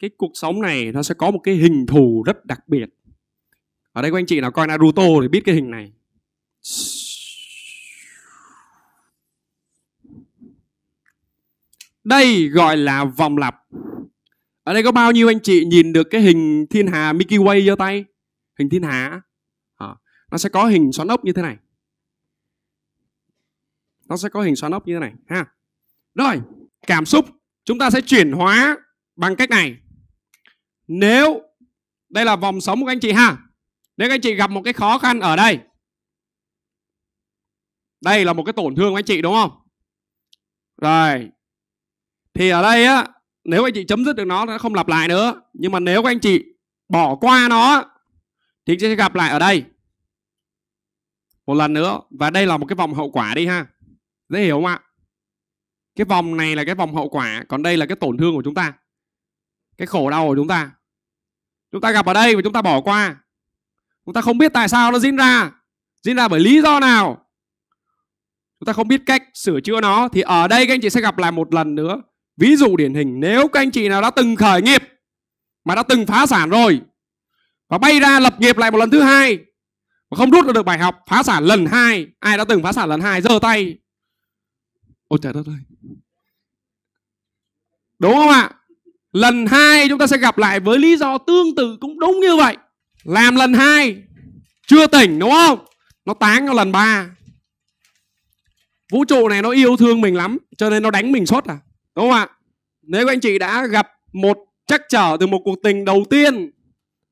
cái cuộc sống này nó sẽ có một cái hình thù rất đặc biệt ở đây các anh chị nào coi Naruto thì biết cái hình này đây gọi là vòng lặp ở đây có bao nhiêu anh chị nhìn được cái hình thiên hà Mickey Way giơ tay hình thiên hà ờ, nó sẽ có hình xoắn ốc như thế này nó sẽ có hình xoắn ốc như thế này ha rồi cảm xúc chúng ta sẽ chuyển hóa bằng cách này nếu đây là vòng sống của anh chị ha nếu các anh chị gặp một cái khó khăn ở đây đây là một cái tổn thương của anh chị đúng không rồi thì ở đây á nếu anh chị chấm dứt được nó nó không lặp lại nữa nhưng mà nếu các anh chị bỏ qua nó thì sẽ gặp lại ở đây một lần nữa và đây là một cái vòng hậu quả đi ha dễ hiểu không ạ cái vòng này là cái vòng hậu quả còn đây là cái tổn thương của chúng ta cái khổ đau của chúng ta chúng ta gặp ở đây và chúng ta bỏ qua chúng ta không biết tại sao nó diễn ra diễn ra bởi lý do nào chúng ta không biết cách sửa chữa nó thì ở đây các anh chị sẽ gặp lại một lần nữa ví dụ điển hình nếu các anh chị nào đã từng khởi nghiệp mà đã từng phá sản rồi và bay ra lập nghiệp lại một lần thứ hai mà không rút được bài học phá sản lần hai ai đã từng phá sản lần hai giơ tay ôi trời đất ơi đúng không ạ lần hai chúng ta sẽ gặp lại với lý do tương tự cũng đúng như vậy làm lần hai chưa tỉnh đúng không nó tán vào lần ba vũ trụ này nó yêu thương mình lắm cho nên nó đánh mình suốt à đúng không ạ nếu anh chị đã gặp một chắc trở từ một cuộc tình đầu tiên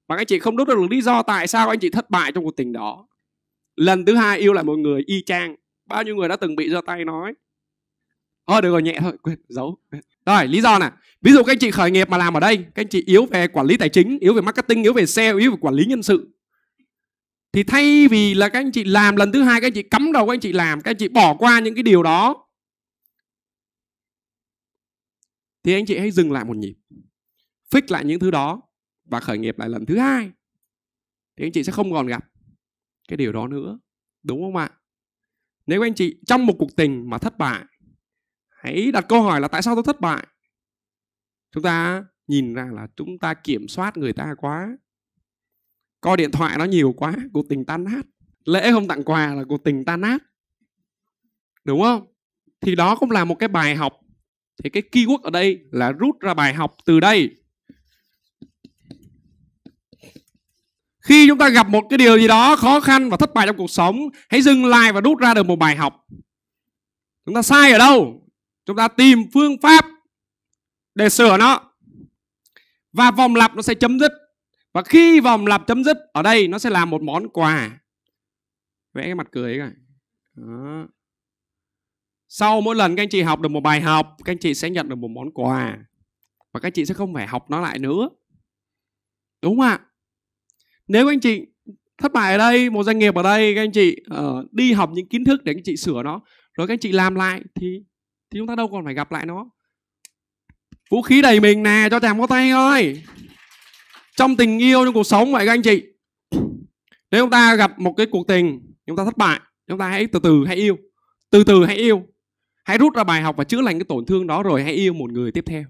mà anh chị không đúc được lý do tại sao anh chị thất bại trong cuộc tình đó lần thứ hai yêu lại một người y chang bao nhiêu người đã từng bị giơ tay nói thôi ờ, được rồi nhẹ thôi quên giấu rồi, lý do nè. Ví dụ các anh chị khởi nghiệp mà làm ở đây, các anh chị yếu về quản lý tài chính, yếu về marketing, yếu về sale, yếu về quản lý nhân sự. Thì thay vì là các anh chị làm lần thứ hai các anh chị cắm đầu các anh chị làm, các anh chị bỏ qua những cái điều đó. Thì anh chị hãy dừng lại một nhịp. Fix lại những thứ đó và khởi nghiệp lại lần thứ hai. Thì anh chị sẽ không còn gặp cái điều đó nữa. Đúng không ạ? Nếu anh chị trong một cuộc tình mà thất bại hãy đặt câu hỏi là tại sao tôi thất bại chúng ta nhìn ra là chúng ta kiểm soát người ta quá coi điện thoại nó nhiều quá cuộc tình tan nát lễ không tặng quà là cuộc tình tan nát đúng không thì đó cũng là một cái bài học thì cái keyword ở đây là rút ra bài học từ đây khi chúng ta gặp một cái điều gì đó khó khăn và thất bại trong cuộc sống hãy dừng lại và rút ra được một bài học chúng ta sai ở đâu chúng ta tìm phương pháp để sửa nó và vòng lặp nó sẽ chấm dứt và khi vòng lặp chấm dứt ở đây nó sẽ là một món quà vẽ cái mặt cười ấy Đó. sau mỗi lần các anh chị học được một bài học các anh chị sẽ nhận được một món quà và các anh chị sẽ không phải học nó lại nữa đúng không ạ nếu các anh chị thất bại ở đây một doanh nghiệp ở đây các anh chị uh, đi học những kiến thức để các anh chị sửa nó rồi các anh chị làm lại thì thì chúng ta đâu còn phải gặp lại nó vũ khí đầy mình nè cho chàng có tay thôi trong tình yêu trong cuộc sống vậy các anh chị nếu chúng ta gặp một cái cuộc tình chúng ta thất bại chúng ta hãy từ từ hãy yêu từ từ hãy yêu hãy rút ra bài học và chữa lành cái tổn thương đó rồi hãy yêu một người tiếp theo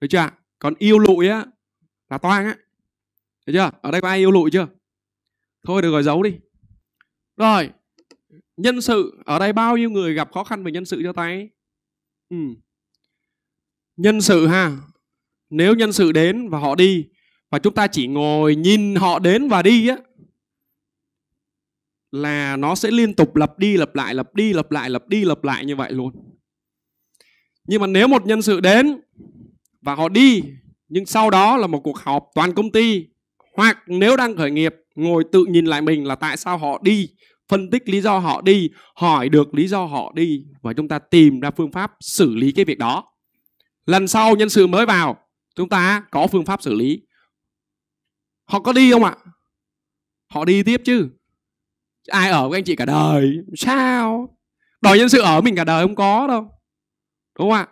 được chưa còn yêu lụi á là toang á được chưa ở đây có ai yêu lụi chưa thôi được rồi giấu đi rồi nhân sự ở đây bao nhiêu người gặp khó khăn về nhân sự cho tay ừ. nhân sự ha nếu nhân sự đến và họ đi và chúng ta chỉ ngồi nhìn họ đến và đi á là nó sẽ liên tục lặp đi lặp lại lặp đi lặp lại lặp đi lặp lại như vậy luôn nhưng mà nếu một nhân sự đến và họ đi nhưng sau đó là một cuộc họp toàn công ty hoặc nếu đang khởi nghiệp ngồi tự nhìn lại mình là tại sao họ đi phân tích lý do họ đi hỏi được lý do họ đi và chúng ta tìm ra phương pháp xử lý cái việc đó lần sau nhân sự mới vào chúng ta có phương pháp xử lý họ có đi không ạ họ đi tiếp chứ ai ở với anh chị cả đời sao đòi nhân sự ở mình cả đời không có đâu đúng không ạ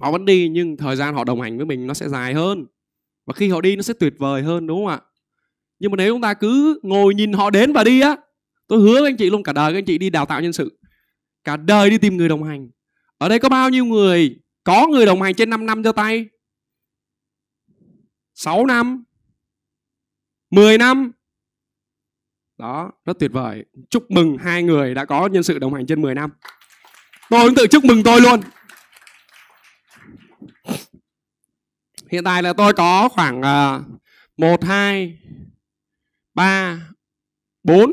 họ vẫn đi nhưng thời gian họ đồng hành với mình nó sẽ dài hơn và khi họ đi nó sẽ tuyệt vời hơn đúng không ạ nhưng mà nếu chúng ta cứ ngồi nhìn họ đến và đi á tôi hứa với anh chị luôn cả đời các anh chị đi đào tạo nhân sự cả đời đi tìm người đồng hành ở đây có bao nhiêu người có người đồng hành trên 5 năm cho tay 6 năm 10 năm đó rất tuyệt vời chúc mừng hai người đã có nhân sự đồng hành trên 10 năm tôi cũng tự chúc mừng tôi luôn hiện tại là tôi có khoảng à, một hai ba bốn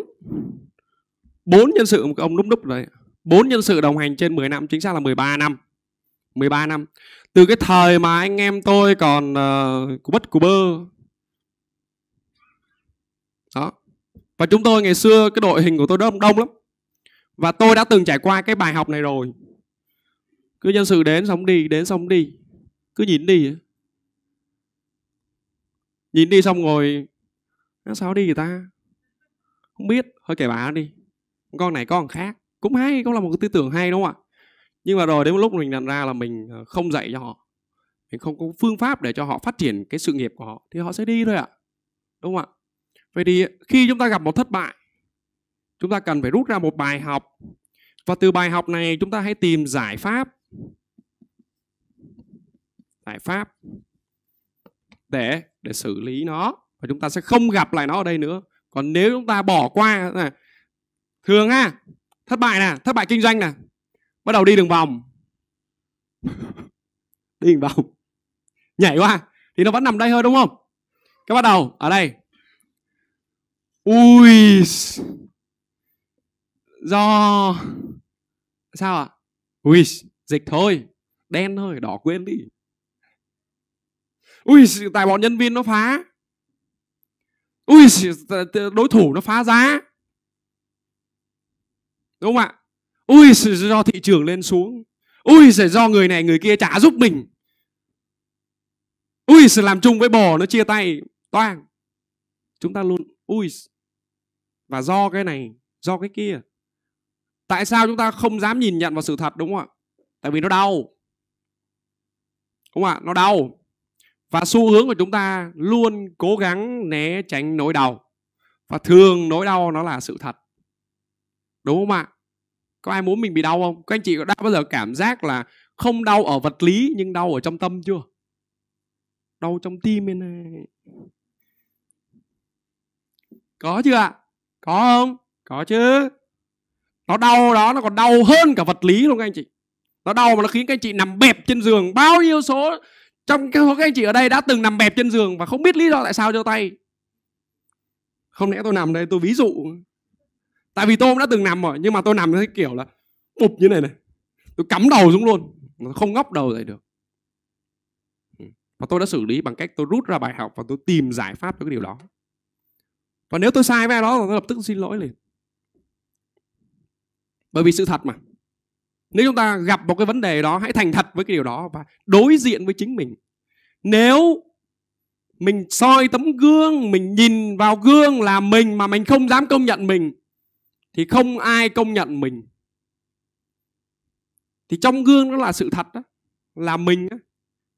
bốn nhân sự một ông đúc đúc đấy bốn nhân sự đồng hành trên 10 năm chính xác là 13 năm 13 năm từ cái thời mà anh em tôi còn uh, bất cú bơ đó và chúng tôi ngày xưa cái đội hình của tôi đông đông lắm và tôi đã từng trải qua cái bài học này rồi cứ nhân sự đến xong đi đến xong đi cứ nhìn đi nhìn đi xong rồi sao đi người ta không biết thôi kể bà đi con này con khác cũng hay cũng là một cái tư tưởng hay đúng không ạ nhưng mà rồi đến một lúc mình nhận ra là mình ờ, không dạy cho họ mình không có phương pháp để cho họ phát triển cái sự nghiệp của họ thì họ sẽ đi thôi ạ đúng không ạ vậy thì khi chúng ta gặp một thất bại chúng ta cần phải rút ra một bài học và từ bài học này chúng ta hãy tìm giải pháp giải pháp để để xử lý nó và chúng ta sẽ không gặp lại nó ở đây nữa còn nếu chúng ta bỏ qua à, thường ha thất bại nè thất bại kinh doanh nè bắt đầu đi đường vòng đi đường vòng nhảy qua thì nó vẫn nằm đây thôi đúng không cái bắt đầu ở đây ui do sao ạ à? ui dịch thôi đen thôi đỏ quên đi ui tại bọn nhân viên nó phá ui đối thủ nó phá giá Đúng không ạ? Ui, do thị trường lên xuống. Ui, do người này người kia trả giúp mình. Ui, làm chung với bò nó chia tay. toàn, Chúng ta luôn, ui. Và do cái này, do cái kia. Tại sao chúng ta không dám nhìn nhận vào sự thật đúng không ạ? Tại vì nó đau. Đúng không ạ? Nó đau. Và xu hướng của chúng ta luôn cố gắng né tránh nỗi đau. Và thường nỗi đau nó là sự thật đúng không ạ có ai muốn mình bị đau không các anh chị đã bao giờ cảm giác là không đau ở vật lý nhưng đau ở trong tâm chưa đau trong tim bên này có chưa ạ có không có chứ nó đau đó nó còn đau hơn cả vật lý luôn các anh chị nó đau mà nó khiến các anh chị nằm bẹp trên giường bao nhiêu số trong số các anh chị ở đây đã từng nằm bẹp trên giường và không biết lý do tại sao cho tay không lẽ tôi nằm đây tôi ví dụ tại vì tôi cũng đã từng nằm rồi nhưng mà tôi nằm cái kiểu là bụp như này này tôi cắm đầu xuống luôn không ngóc đầu dậy được ừ. và tôi đã xử lý bằng cách tôi rút ra bài học và tôi tìm giải pháp cho cái điều đó và nếu tôi sai với ai đó tôi lập tức xin lỗi liền bởi vì sự thật mà nếu chúng ta gặp một cái vấn đề đó hãy thành thật với cái điều đó và đối diện với chính mình nếu mình soi tấm gương mình nhìn vào gương là mình mà mình không dám công nhận mình thì không ai công nhận mình thì trong gương nó là sự thật đó là mình đó.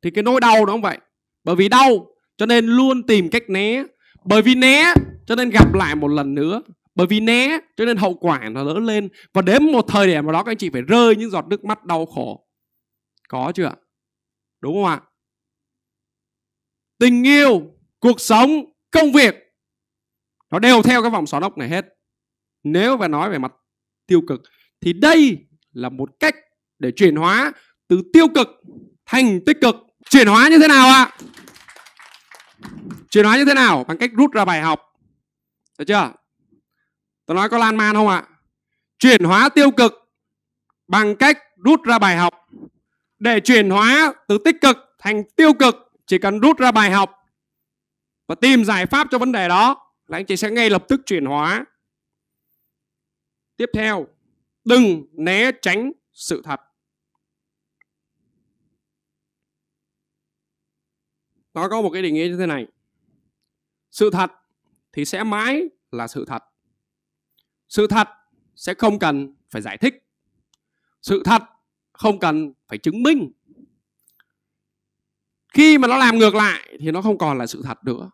thì cái nỗi đau nó cũng vậy bởi vì đau cho nên luôn tìm cách né bởi vì né cho nên gặp lại một lần nữa bởi vì né cho nên hậu quả nó lớn lên và đến một thời điểm nào đó các anh chị phải rơi những giọt nước mắt đau khổ có chưa ạ đúng không ạ tình yêu cuộc sống công việc nó đều theo cái vòng xoắn ốc này hết nếu mà nói về mặt tiêu cực thì đây là một cách để chuyển hóa từ tiêu cực thành tích cực chuyển hóa như thế nào ạ chuyển hóa như thế nào bằng cách rút ra bài học được chưa tôi nói có lan man không ạ chuyển hóa tiêu cực bằng cách rút ra bài học để chuyển hóa từ tích cực thành tiêu cực chỉ cần rút ra bài học và tìm giải pháp cho vấn đề đó là anh chị sẽ ngay lập tức chuyển hóa Tiếp theo, đừng né tránh sự thật. Nó có một cái định nghĩa như thế này. Sự thật thì sẽ mãi là sự thật. Sự thật sẽ không cần phải giải thích. Sự thật không cần phải chứng minh. Khi mà nó làm ngược lại thì nó không còn là sự thật nữa.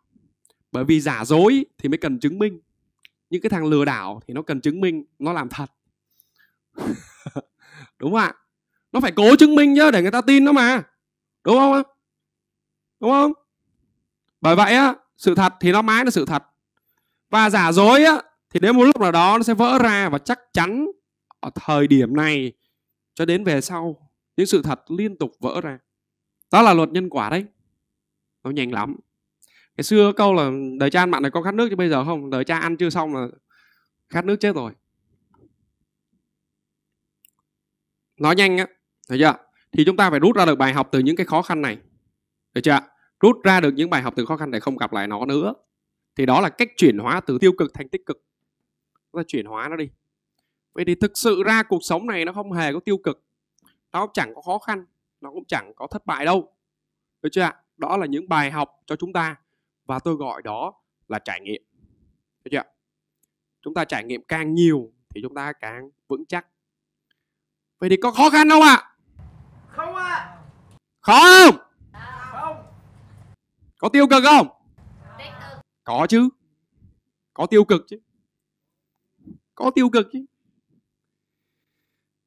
Bởi vì giả dối thì mới cần chứng minh những cái thằng lừa đảo thì nó cần chứng minh nó làm thật đúng không ạ nó phải cố chứng minh nhá để người ta tin nó mà đúng không ạ đúng không bởi vậy á sự thật thì nó mãi là sự thật và giả dối á thì đến một lúc nào đó nó sẽ vỡ ra và chắc chắn ở thời điểm này cho đến về sau những sự thật liên tục vỡ ra đó là luật nhân quả đấy nó nhanh lắm ngày xưa câu là đời cha ăn mặn này con khát nước chứ bây giờ không đời cha ăn chưa xong là khát nước chết rồi nói nhanh á được chưa thì chúng ta phải rút ra được bài học từ những cái khó khăn này được chưa rút ra được những bài học từ khó khăn để không gặp lại nó nữa thì đó là cách chuyển hóa từ tiêu cực thành tích cực chúng ta chuyển hóa nó đi vậy thì thực sự ra cuộc sống này nó không hề có tiêu cực nó cũng chẳng có khó khăn nó cũng chẳng có thất bại đâu được chưa ạ đó là những bài học cho chúng ta và tôi gọi đó là trải nghiệm được chưa chúng ta trải nghiệm càng nhiều thì chúng ta càng vững chắc vậy thì có khó khăn không ạ à? không ạ à. khó không không có tiêu cực không có chứ có tiêu cực chứ có tiêu cực chứ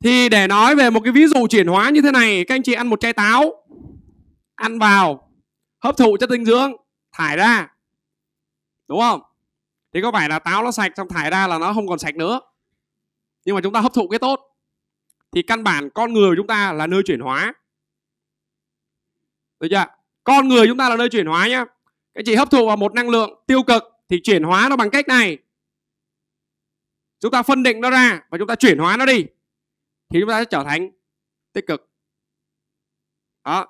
thì để nói về một cái ví dụ chuyển hóa như thế này các anh chị ăn một trái táo ăn vào hấp thụ chất dinh dưỡng thải ra đúng không thì có phải là táo nó sạch xong thải ra là nó không còn sạch nữa nhưng mà chúng ta hấp thụ cái tốt thì căn bản con người của chúng ta là nơi chuyển hóa được chưa con người chúng ta là nơi chuyển hóa nhá cái chị hấp thụ vào một năng lượng tiêu cực thì chuyển hóa nó bằng cách này chúng ta phân định nó ra và chúng ta chuyển hóa nó đi thì chúng ta sẽ trở thành tích cực đó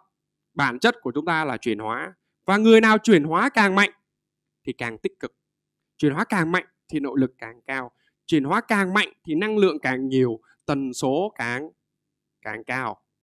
bản chất của chúng ta là chuyển hóa và người nào chuyển hóa càng mạnh thì càng tích cực chuyển hóa càng mạnh thì nội lực càng cao chuyển hóa càng mạnh thì năng lượng càng nhiều tần số càng càng cao